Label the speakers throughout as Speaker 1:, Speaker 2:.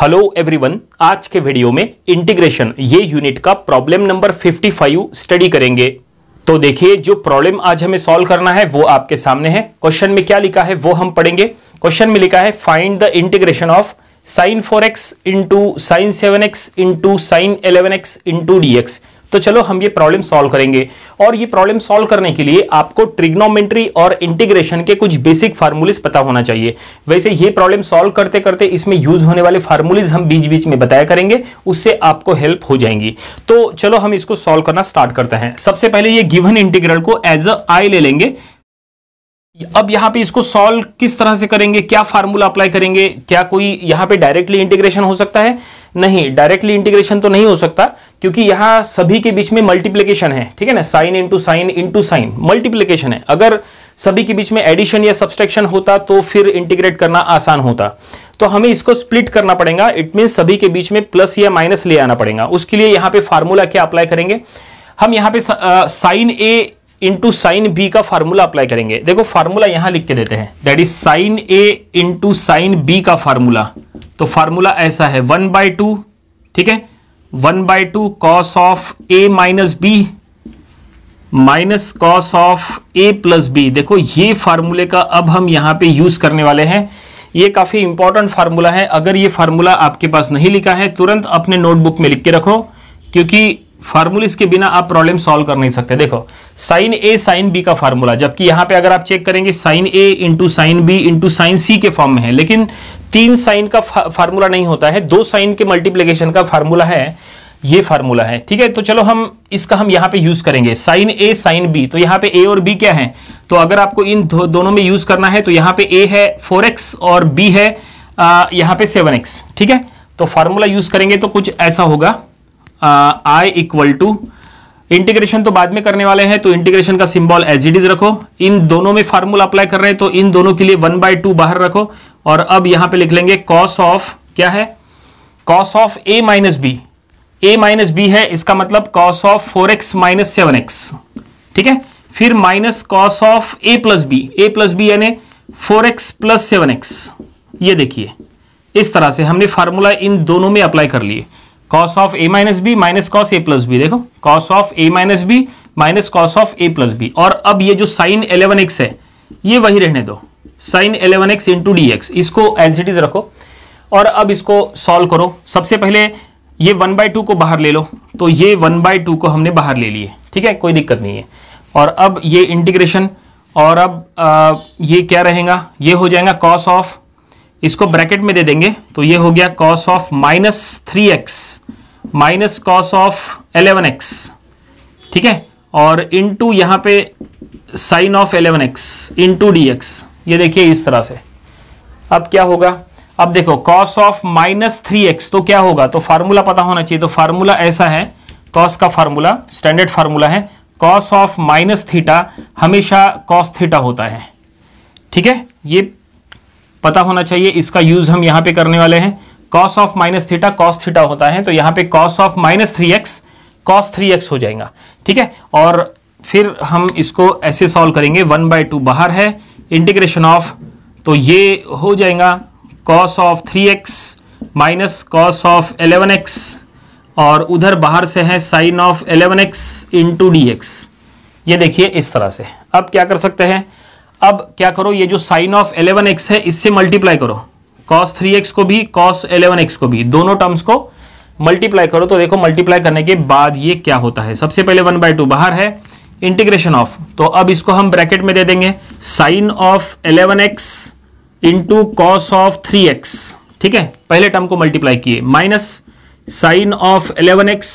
Speaker 1: hello everyone आज के video में इंटीग्रेशन ये यूनिट का प्रॉब्लम नंबर 55 स्टडी करेंगे तो देखिए जो प्रॉब्लम आज हमें सॉल्व करना है वो आपके सामने है क्वेश्चन में क्या लिखा है वो हम पढ़ेंगे क्वेश्चन में लिखा है find the integration of sine four x into sine seven x into sine eleven x into d x तो चलो हम ये प्रॉब्लम सॉल्व करेंगे और ये प्रॉब्लम सॉल्व करने के लिए आपको ट्रिग्नोमेंट्री और इंटीग्रेशन के कुछ बेसिक फार्मूलिस पता होना चाहिए वैसे ये प्रॉब्लम सॉल्व करते करते इसमें यूज होने वाले फार्मूलेज हम बीच बीच में बताया करेंगे उससे आपको हेल्प हो जाएंगी तो चलो हम इसको सॉल्व करना स्टार्ट करते हैं सबसे पहले ये गिवन इंटीग्रल को एज अ आई ले लेंगे अब यहां पे इसको सॉल्व किस तरह से करेंगे क्या फार्मूला अप्लाई करेंगे क्या कोई यहां पे डायरेक्टली इंटीग्रेशन हो सकता है नहीं डायरेक्टली इंटीग्रेशन तो नहीं हो सकता क्योंकि यहां सभी के बीच में मल्टीप्लीकेशन है ठीक है ना sine into sine into sine multiplication है अगर सभी के बीच में एडिशन या सब्सट्रेक्शन होता तो फिर इंटीग्रेट करना आसान होता तो हमें इसको स्प्लिट करना पड़ेगा इट मीन सभी के बीच में प्लस या माइनस ले आना पड़ेगा उसके लिए यहां पे फार्मूला क्या अप्लाई करेंगे हम यहाँ पे sine A into sine B का फार्मूला अप्लाई करेंगे देखो फार्मूला यहां लिख के देते हैं that is sine A into sine B का फार्मूला तो फार्मूला ऐसा है वन बाई टू ठीक है one by two cos of A minus B minus cos of A plus B देखो ये फार्मूले का अब हम यहां पे यूज करने वाले हैं ये काफ़ी इंपॉर्टेंट फार्मूला है अगर ये फार्मूला आपके पास नहीं लिखा है तुरंत अपने नोटबुक में लिख के रखो क्योंकि फार्मूले के बिना आप प्रॉब्लम सॉल्व कर नहीं सकते देखो साइन ए साइन बी का फार्मूला जबकि यहां पे अगर आप चेक करेंगे sine A into sine B into sine C के फॉर्म में है लेकिन तीन साइन का फार्मूला नहीं होता है दो साइन के मल्टीप्लीकेशन का फार्मूला है ये फार्मूला है ठीक है तो चलो हम इसका हम यहां पे यूज करेंगे साइन ए साइन बी तो यहां पे ए और बी क्या है तो अगर आपको इन दो, दोनों में यूज करना है तो यहां पे ए है फोर एक्स और बी है आ, यहां पे सेवन एक्स ठीक है तो फार्मूला यूज करेंगे तो कुछ ऐसा होगा आई इक्वल टू इंटीग्रेशन तो बाद में करने वाले हैं तो इंटीग्रेशन का सिंबल एज इट इज रखो इन दोनों में फार्मूला अप्लाई कर रहे हैं तो इन दोनों के लिए वन बाय टू बाहर रखो और अब यहां पे लिख लेंगे कॉस ऑफ क्या है cos of A minus B A minus B है इसका मतलब cos of four x minus seven x ठीक है फिर minus cos of A plus B A plus B यानी four x plus seven x ये देखिए इस तरह से हमने फार्मूला इन दोनों में अप्लाई कर लिए cos of A minus B minus cos A plus B देखो cos of A minus B minus cos of A plus B और अब ये जो साइन एलेवन एक्स है ये वही रहने दो sine eleven x into d x इसको एज इट इज रखो और अब इसको सॉल्व करो सबसे पहले ये वन बाय टू को बाहर ले लो तो ये वन बाय टू को हमने बाहर ले लिए ठीक है कोई दिक्कत नहीं है और अब ये इंटीग्रेशन और अब आ, ये क्या रहेगा ये हो जाएगा कॉस ऑफ इसको ब्रैकेट में दे देंगे तो ये हो गया cos of minus three x minus cos of eleven x ठीक है और इनटू यहां पे sine of eleven x into d x ये देखिए इस तरह से अब क्या होगा अब देखो cos of minus three x तो क्या होगा तो फार्मूला पता होना चाहिए तो फार्मूला ऐसा है कॉस का फार्मूला स्टैंडर्ड फार्मूला है कॉस ऑफ माइनस थीटा हमेशा कॉस थीटा होता है ठीक है ये पता होना चाहिए इसका यूज हम यहाँ पे करने वाले हैं cos of minus theta cos theta होता है तो यहाँ पे cos of minus three x cos three x हो जाएगा ठीक है और फिर हम इसको ऐसे सॉल्व करेंगे वन बाय टू बाहर है इंटीग्रेशन ऑफ तो ये हो जाएगा cos of three x minus cos of eleven x और उधर बाहर से है sine of eleven x into d x ये देखिए इस तरह से अब क्या कर सकते हैं अब क्या करो ये जो साइन ऑफ एलेवन एक्स है इससे मल्टीप्लाई करो कॉस थ्री एक्स को भी कॉस एक्स को भी दोनों टर्म्स को मल्टीप्लाई करो तो देखो मल्टीप्लाई करने के बाद ये क्या होता है सबसे पहले वन बाय टू बाहर है इंटीग्रेशन ऑफ तो अब इसको हम ब्रैकेट में दे देंगे sine of eleven x into cos of three x ठीक है पहले टर्म को मल्टीप्लाई किए minus sine of eleven x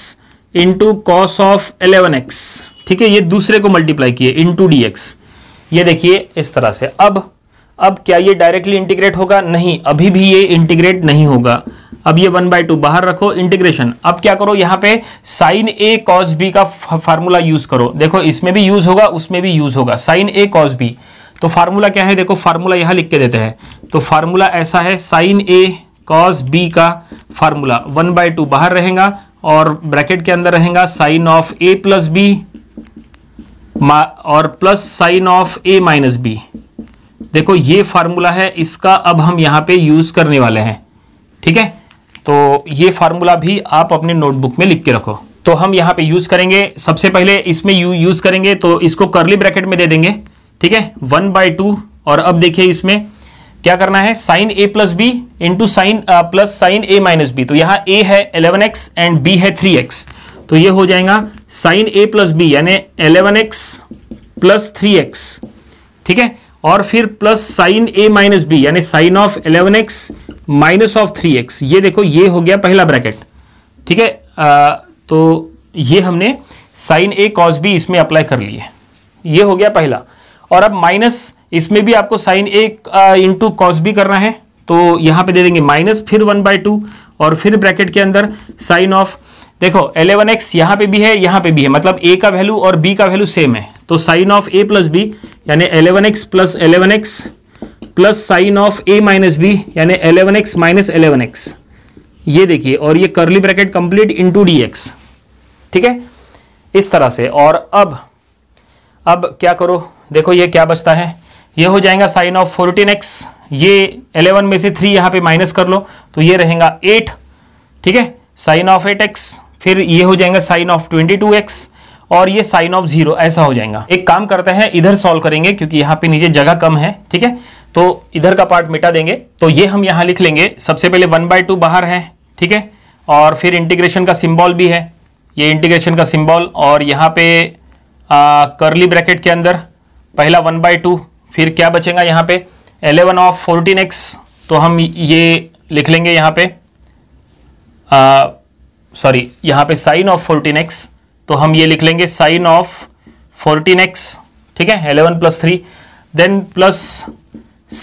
Speaker 1: into cos of eleven x ठीक है ये दूसरे को मल्टीप्लाई किए इंटू डी एक्स ये देखिए इस तरह से अब अब क्या ये डायरेक्टली इंटीग्रेट होगा नहीं अभी भी ये इंटीग्रेट नहीं होगा अब ये वन बाई टू बाहर रखो इंटीग्रेशन अब क्या करो यहां पे साइन ए कॉस बी का फार्मूला यूज करो देखो इसमें भी यूज होगा उसमें भी यूज होगा साइन ए कॉस बी तो फार्मूला क्या है देखो फार्मूला यहां लिख के देते हैं तो फार्मूला ऐसा है साइन ए कॉस बी का फार्मूला वन बाय टू बाहर रहेगा और ब्रैकेट के अंदर रहेगा sine of A plus B और plus sine of A minus B देखो ये फार्मूला है इसका अब हम यहाँ पे यूज़ करने वाले हैं ठीक है तो ये फार्मूला भी आप अपने नोटबुक में लिख के रखो तो हम यहाँ पे यूज़ करेंगे सबसे पहले इसमें यू यूज़ करेंगे तो इसको करली ब्रैकेट में दे देंगे ठीक है वन बाय टू और अब देखिए इसमें क्या करना है sine A plus B into sine plus sine A minus B तो यहां ए है एलेवन एक्स एंड बी है थ्री एक्स तो ये हो जाएगा साइन ए प्लस बी यानी eleven x plus three x ठीक है और फिर plus sine A minus B यानी sine of eleven x minus of three x ये देखो ये हो गया पहला ब्रैकेट ठीक है तो ये हमने साइन ए कॉस बी इसमें अप्लाई कर लिए ये हो गया पहला और अब माइनस इसमें भी आपको sine A into cos B करना है तो यहां पे दे देंगे माइनस फिर वन बाय टू और फिर ब्रैकेट के अंदर साइन ऑफ देखो एलेवन एक्स यहां पर भी है यहां पर भी है मतलब ए का वैल्यू और बी का वैल्यू सेम है तो sine of A plus B यानी eleven x plus eleven x plus sine of A minus B यानी eleven x minus eleven x ये देखिए और ये curly bracket complete into d x ठीक है इस तरह से और अब अब क्या करो देखो ये क्या बचता है ये हो जाएगा साइन ऑफ फोर्टीन एक्स ये एलेवन में से थ्री यहां पे माइनस कर लो तो ये रहेगा एट ठीक है साइन ऑफ एट एक्स फिर ये हो जाएगा sine of twenty two x और ये साइन ऑफ जीरो ऐसा हो जाएगा एक काम करते हैं इधर सॉल्व करेंगे क्योंकि यहाँ पे नीचे जगह कम है ठीक है तो इधर का पार्ट मिटा देंगे तो ये हम यहाँ लिख लेंगे सबसे पहले वन बाय टू बाहर है ठीक है और फिर इंटीग्रेशन का सिम्बॉल भी है ये इंटीग्रेशन का सिम्बॉल और यहाँ पे आ, करली ब्रैकेट के अंदर पहला वन बाय टू फिर क्या बचेगा यहाँ पे एलेवन ऑफ फोर्टीन एक्स तो हम ये लिख लेंगे यहाँ पे सॉरी यहाँ पे साइन ऑफ फोर्टीन एक्स तो हम ये लिख लेंगे साइन ऑफ फोर्टीन एक्स ठीक है eleven plus three then plus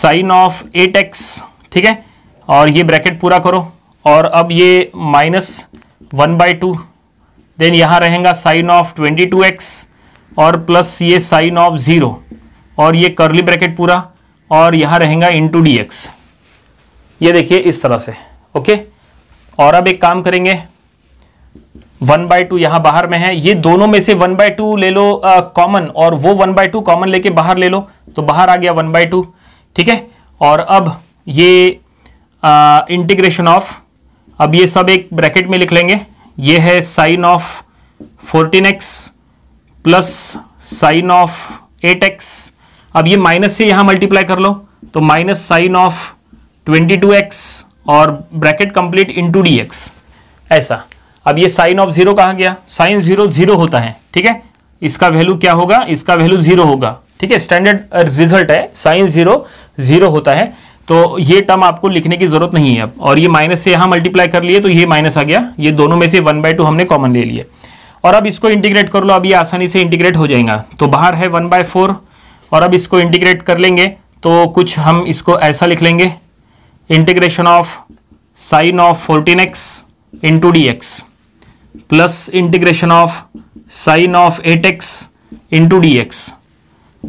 Speaker 1: sine of eight x ठीक है और ये ब्रैकेट पूरा करो और अब ये minus one by two then यहाँ रहेगा sine of twenty two x और प्लस ये साइन ऑफ ज़ीरो और ये करली ब्रैकेट पूरा और यहाँ रहेगा इंटू डी एक्स ये देखिए इस तरह से ओके और अब एक काम करेंगे वन बाय टू यहां बाहर में है ये दोनों में से वन बाय टू ले लो कॉमन और वो वन बाय टू कॉमन लेके बाहर ले लो तो बाहर आ गया वन बाय टू ठीक है और अब ये इंटीग्रेशन ऑफ अब ये सब एक ब्रैकेट में लिख लेंगे ये है sine of fourteen x plus sine of eight x अब ये माइनस से यहाँ मल्टीप्लाई कर लो तो minus sine of twenty two x और bracket complete into d x ऐसा अब ये साइन ऑफ जीरो कहा गया साइन जीरो जीरो होता है ठीक है इसका वैल्यू क्या होगा इसका वैल्यू जीरो होगा ठीक है स्टैंडर्ड रिजल्ट है साइन जीरो जीरो होता है तो ये टर्म आपको लिखने की जरूरत नहीं है अब और ये माइनस से यहाँ मल्टीप्लाई कर लिए तो ये माइनस आ गया ये दोनों में से वन बाय टू हमने कॉमन ले लिए और अब इसको इंटीग्रेट कर लो अब ये आसानी से इंटीग्रेट हो जाएगा तो बाहर है वन बाय फोर और अब इसको इंटीग्रेट कर लेंगे तो कुछ हम इसको ऐसा लिख लेंगे integration of sine of fourteen x into d x plus integration of sine of eight x into d x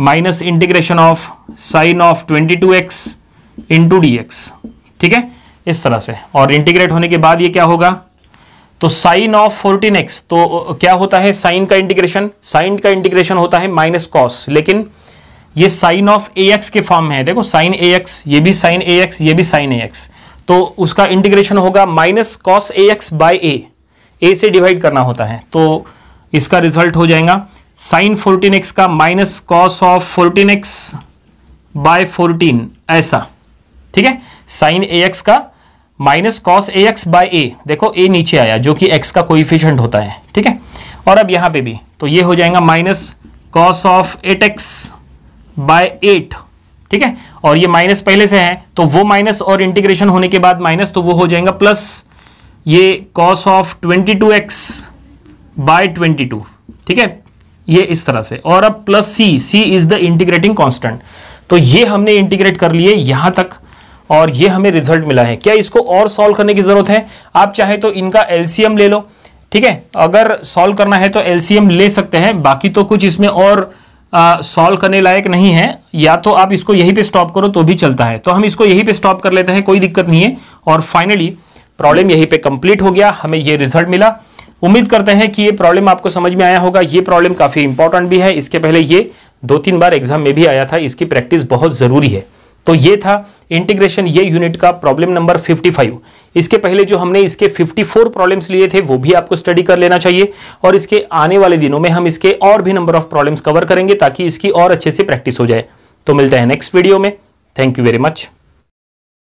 Speaker 1: minus integration of sine of twenty two x into d x ठीक है इस तरह से और इंटीग्रेट होने के बाद ये क्या होगा तो साइन ऑफ फोर्टीन एक्स तो क्या होता है साइन का इंटीग्रेशन साइन का इंटीग्रेशन होता है माइनस कॉस लेकिन ये साइन ऑफ ए एक्स के फॉर्म में है देखो साइन ए एक्स ये भी साइन ए एक्स ये भी साइन ए एक्स तो उसका इंटीग्रेशन होगा minus cos A x by A A से डिवाइड करना होता है तो इसका रिजल्ट हो जाएगा साइन फोर्टीन एक्स का minus cos of fourteen x by fourteen ऐसा ठीक है साइन ए एक्स का minus cos A x by A देखो ए नीचे आया जो कि एक्स का कोइफिशियंट होता है ठीक है और अब यहां पे भी तो ये हो जाएगा minus cos of eight x by eight ठीक है और ये माइनस पहले से है तो वो माइनस और इंटीग्रेशन होने के बाद माइनस तो वो हो जाएगा प्लस ये cos of twenty two x by twenty two ठीक है ये इस तरह से और अब plus C C is the integrating constant तो ये हमने इंटीग्रेट कर लिए यहां तक और ये हमें रिजल्ट मिला है क्या इसको और सॉल्व करने की जरूरत है आप चाहे तो इनका एलसीएम ले लो ठीक है अगर सॉल्व करना है तो एलसीएम ले सकते हैं बाकी तो कुछ इसमें और सॉल्व करने लायक नहीं है या तो आप इसको यहीं पे स्टॉप करो तो भी चलता है तो हम इसको यहीं पे स्टॉप कर लेते हैं कोई दिक्कत नहीं है और फाइनली प्रॉब्लम यहीं पे कंप्लीट हो गया हमें ये रिजल्ट मिला उम्मीद करते हैं कि ये प्रॉब्लम आपको समझ में आया होगा ये प्रॉब्लम काफ़ी इंपॉर्टेंट भी है इसके पहले ये दो तीन बार एग्जाम में भी आया था इसकी प्रैक्टिस बहुत ज़रूरी है तो ये था इंटीग्रेशन ये यूनिट का प्रॉब्लम नंबर 55 इसके पहले जो हमने इसके 54 प्रॉब्लम्स लिए थे वो भी आपको स्टडी कर लेना चाहिए और इसके आने वाले दिनों में हम इसके और भी नंबर ऑफ प्रॉब्लम्स कवर करेंगे ताकि इसकी और अच्छे से प्रैक्टिस हो जाए तो मिलते हैं नेक्स्ट वीडियो में थैंक यू वेरी मच